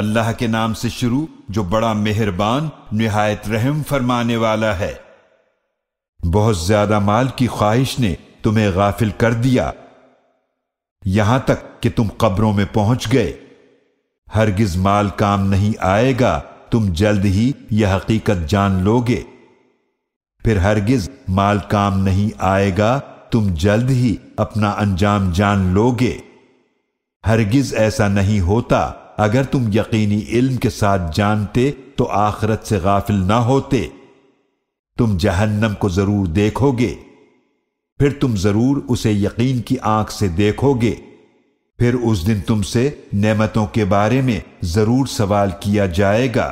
अल्लाह के नाम से शुरू जो बड़ा मेहरबान निहायत रहम फरमाने वाला है बहुत ज्यादा माल की ख्वाहिश ने तुम्हें गाफिल कर दिया यहां तक कि तुम कब्रों में पहुंच गए हरगिज माल काम नहीं आएगा तुम जल्द ही यह हकीकत जान लोगे फिर हरगिज माल काम नहीं आएगा तुम जल्द ही अपना अंजाम जान लोगे हरगिज ऐसा नहीं होता अगर तुम यकीनी इल्म के साथ जानते तो आखरत से गाफिल ना होते तुम जहन्नम को जरूर देखोगे फिर तुम जरूर उसे यकीन की आंख से देखोगे फिर उस दिन तुमसे नेमतों के बारे में जरूर सवाल किया जाएगा